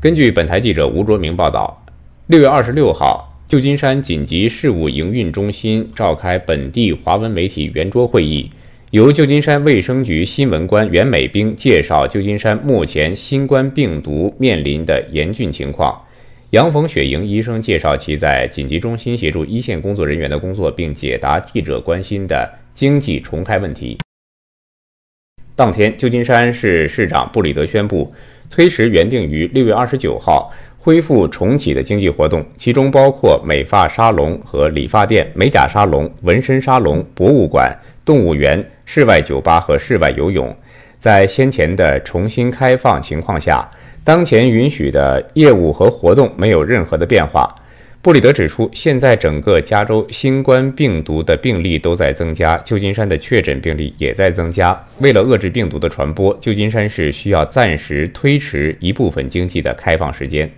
根据本台记者吴卓明报道，六月二十六号，旧金山紧急事务营运中心召开本地华文媒体圆桌会议，由旧金山卫生局新闻官袁美冰介绍旧金山目前新冠病毒面临的严峻情况。杨冯雪莹医生介绍其在紧急中心协助一线工作人员的工作，并解答记者关心的经济重开问题。当天，旧金山市市长布里德宣布。推迟原定于六月二十九号恢复重启的经济活动，其中包括美发沙龙和理发店、美甲沙龙、纹身沙龙、博物馆、动物园、室外酒吧和室外游泳。在先前的重新开放情况下，当前允许的业务和活动没有任何的变化。布里德指出，现在整个加州新冠病毒的病例都在增加，旧金山的确诊病例也在增加。为了遏制病毒的传播，旧金山市需要暂时推迟一部分经济的开放时间。